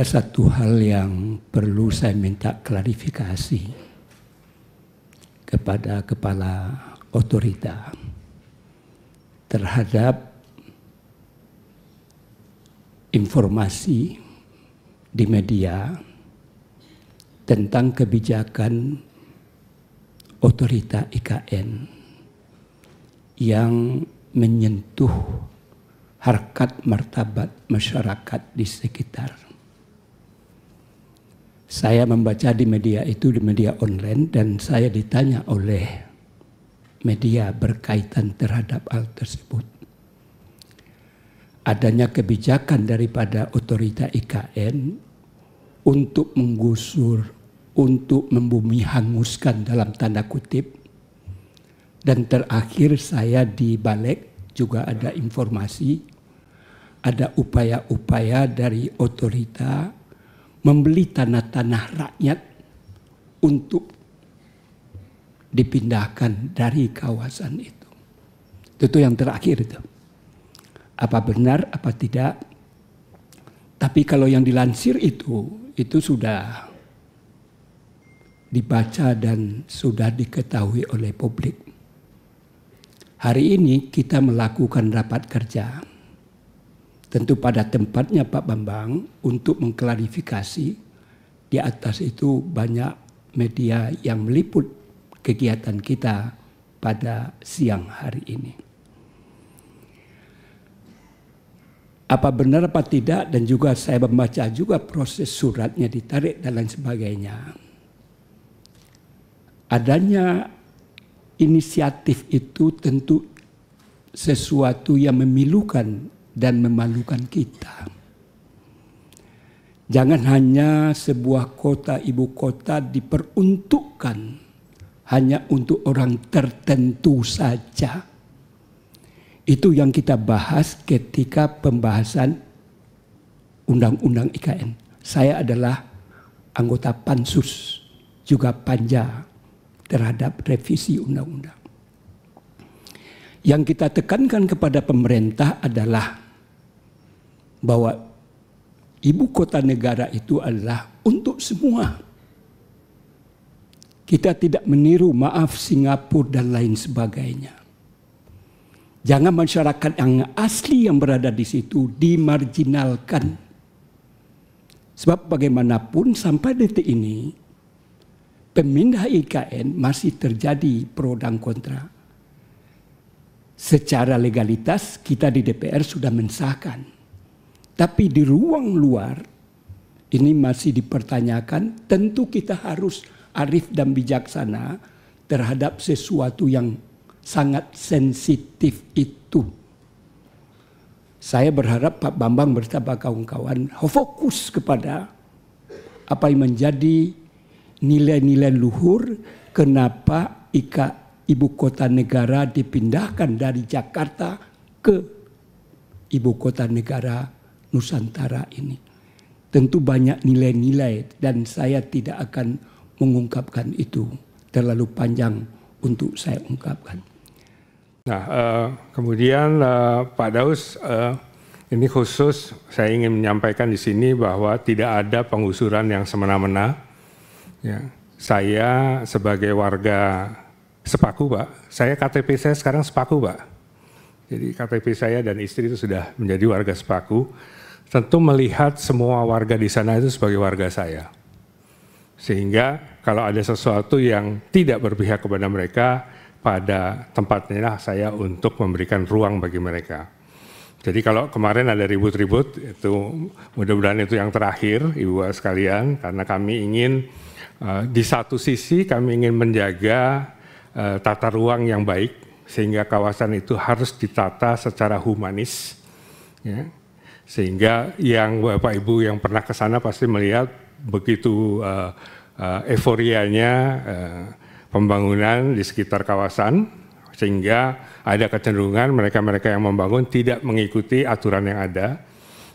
ada satu hal yang perlu saya minta klarifikasi kepada kepala otorita terhadap informasi di media tentang kebijakan otorita IKN yang menyentuh harkat martabat masyarakat di sekitar saya membaca di media itu di media online dan saya ditanya oleh media berkaitan terhadap hal tersebut. Adanya kebijakan daripada otorita IKN untuk menggusur, untuk membumi hanguskan dalam tanda kutip. Dan terakhir saya di balik juga ada informasi, ada upaya-upaya dari otorita membeli tanah-tanah rakyat untuk dipindahkan dari kawasan itu. Itu yang terakhir itu. Apa benar, apa tidak. Tapi kalau yang dilansir itu, itu sudah dibaca dan sudah diketahui oleh publik. Hari ini kita melakukan rapat kerja tentu pada tempatnya Pak Bambang untuk mengklarifikasi di atas itu banyak media yang meliput kegiatan kita pada siang hari ini. Apa benar apa tidak dan juga saya membaca juga proses suratnya ditarik dan lain sebagainya. Adanya inisiatif itu tentu sesuatu yang memilukan dan memalukan kita. Jangan hanya sebuah kota ibu kota diperuntukkan hanya untuk orang tertentu saja. Itu yang kita bahas ketika pembahasan undang-undang IKN. Saya adalah anggota pansus juga panja terhadap revisi undang-undang. Yang kita tekankan kepada pemerintah adalah bahwa ibu kota negara itu adalah untuk semua. Kita tidak meniru maaf Singapura dan lain sebagainya. Jangan masyarakat yang asli yang berada di situ dimarginalkan. Sebab bagaimanapun sampai detik ini pemindah IKN masih terjadi pro dan kontra secara legalitas kita di DPR sudah mensahkan. Tapi di ruang luar ini masih dipertanyakan, tentu kita harus arif dan bijaksana terhadap sesuatu yang sangat sensitif itu. Saya berharap Pak Bambang bersama kawan-kawan fokus kepada apa yang menjadi nilai-nilai luhur kenapa IKN ibu kota negara dipindahkan dari Jakarta ke ibu kota negara Nusantara ini. Tentu banyak nilai-nilai dan saya tidak akan mengungkapkan itu terlalu panjang untuk saya ungkapkan. Nah, uh, kemudian uh, Pak Daus, uh, ini khusus saya ingin menyampaikan di sini bahwa tidak ada pengusuran yang semena-mena. Ya, saya sebagai warga Sepaku Pak, saya KTP saya sekarang sepaku Pak. Jadi KTP saya dan istri itu sudah menjadi warga sepaku. Tentu melihat semua warga di sana itu sebagai warga saya. Sehingga kalau ada sesuatu yang tidak berpihak kepada mereka, pada tempatnya saya untuk memberikan ruang bagi mereka. Jadi kalau kemarin ada ribut-ribut, itu mudah-mudahan itu yang terakhir, Ibu sekalian, karena kami ingin uh, di satu sisi kami ingin menjaga Eh, tata ruang yang baik sehingga kawasan itu harus ditata secara humanis ya. sehingga yang Bapak Ibu yang pernah ke sana pasti melihat begitu uh, uh, euforianya uh, pembangunan di sekitar kawasan sehingga ada kecenderungan mereka-mereka yang membangun tidak mengikuti aturan yang ada.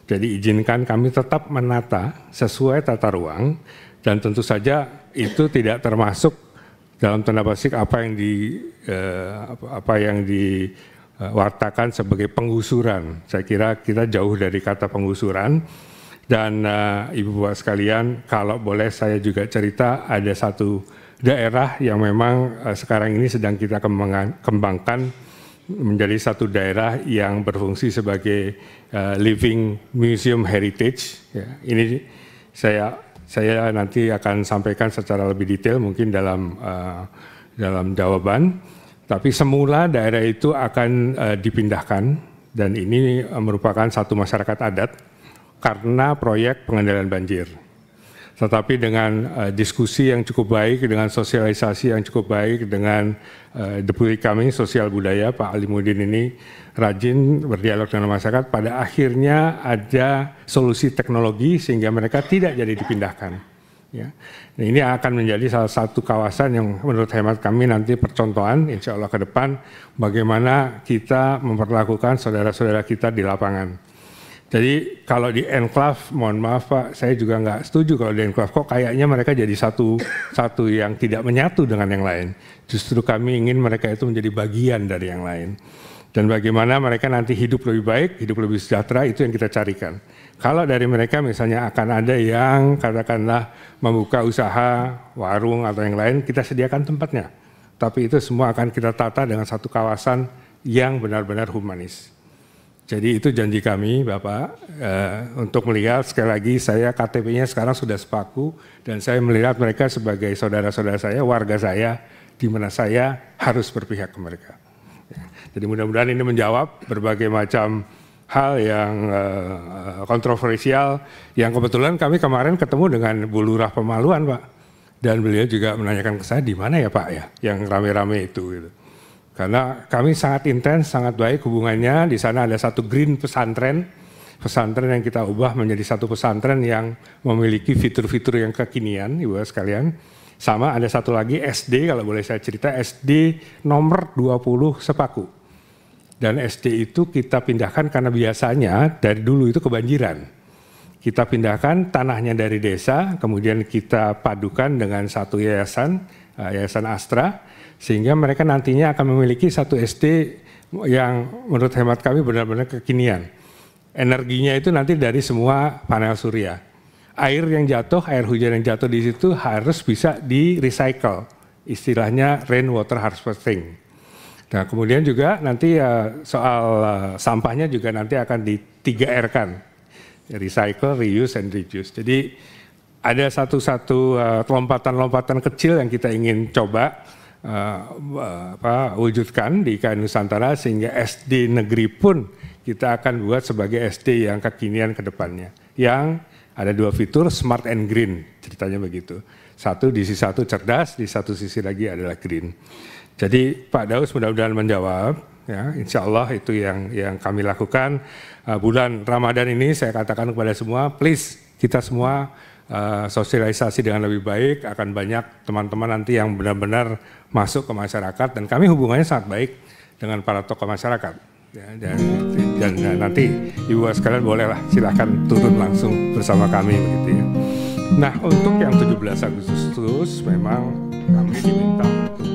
Jadi izinkan kami tetap menata sesuai tata ruang dan tentu saja itu tidak termasuk dalam tanda basik apa yang di eh, apa yang diwartakan eh, sebagai penggusuran. Saya kira kita jauh dari kata penggusuran. Dan uh, ibu bapak sekalian, kalau boleh saya juga cerita ada satu daerah yang memang uh, sekarang ini sedang kita kembangkan menjadi satu daerah yang berfungsi sebagai uh, living museum heritage. Ya, ini saya saya nanti akan sampaikan secara lebih detail mungkin dalam uh, dalam jawaban. Tapi semula daerah itu akan uh, dipindahkan dan ini eh, merupakan satu masyarakat adat karena proyek pengendalian banjir. Tetapi dengan uh, diskusi yang cukup baik, dengan sosialisasi yang cukup baik, dengan uh, deputi kami sosial budaya Pak Ali Mudin ini rajin berdialog dengan masyarakat, pada akhirnya ada solusi teknologi sehingga mereka tidak jadi dipindahkan. Ya. Nah, ini akan menjadi salah satu kawasan yang menurut hemat kami nanti percontohan insya Allah ke depan bagaimana kita memperlakukan saudara-saudara kita di lapangan. Jadi kalau di enclave, mohon maaf Pak, saya juga nggak setuju kalau di enclave. Kok kayaknya mereka jadi satu satu yang tidak menyatu dengan yang lain. Justru kami ingin mereka itu menjadi bagian dari yang lain. Dan bagaimana mereka nanti hidup lebih baik, hidup lebih sejahtera, itu yang kita carikan. Kalau dari mereka misalnya akan ada yang katakanlah membuka usaha, warung atau yang lain, kita sediakan tempatnya. Tapi itu semua akan kita tata dengan satu kawasan yang benar-benar humanis. Jadi itu janji kami Bapak eh, untuk melihat sekali lagi saya KTP-nya sekarang sudah sepaku dan saya melihat mereka sebagai saudara-saudara saya, warga saya, di mana saya harus berpihak ke mereka. Ya. Jadi mudah-mudahan ini menjawab berbagai macam hal yang eh, kontroversial yang kebetulan kami kemarin ketemu dengan Bu Lurah Pemaluan Pak dan beliau juga menanyakan ke saya di mana ya Pak ya yang rame-rame itu gitu. Karena kami sangat intens, sangat baik hubungannya. Di sana ada satu green pesantren, pesantren yang kita ubah menjadi satu pesantren yang memiliki fitur-fitur yang kekinian, ibu sekalian. Sama ada satu lagi SD, kalau boleh saya cerita, SD nomor 20 Sepaku. Dan SD itu kita pindahkan karena biasanya dari dulu itu kebanjiran. Kita pindahkan tanahnya dari desa, kemudian kita padukan dengan satu yayasan, Eh, Yayasan Astra sehingga mereka nantinya akan memiliki satu SD yang menurut hemat kami benar-benar kekinian. Energinya itu nanti dari semua panel surya. Air yang jatuh, air hujan yang jatuh di situ harus bisa di recycle. Istilahnya rainwater harvesting. Nah, kemudian juga nanti uh, soal uh, sampahnya juga nanti akan di 3R kan. Recycle, reuse, and reduce. Jadi ada satu-satu uh, eh, lompatan-lompatan kecil yang kita ingin coba uh, apa, wujudkan di KN Nusantara sehingga SD negeri pun kita akan buat sebagai SD yang kekinian ke depannya. Yang ada dua fitur smart and green, ceritanya begitu. Satu di sisi satu cerdas, di satu sisi lagi adalah green. Jadi Pak Daus mudah-mudahan menjawab ya insya Allah itu yang yang kami lakukan uh, bulan Ramadan ini saya katakan kepada semua please kita semua Eh, sosialisasi dengan lebih baik, akan banyak teman-teman nanti yang benar-benar masuk ke masyarakat dan kami hubungannya sangat baik dengan para tokoh masyarakat. Ya, dan, dan, dan nanti ibu sekalian bolehlah silahkan turun langsung bersama kami begitu ya. Nah untuk yang 17 Agustus memang kami diminta untuk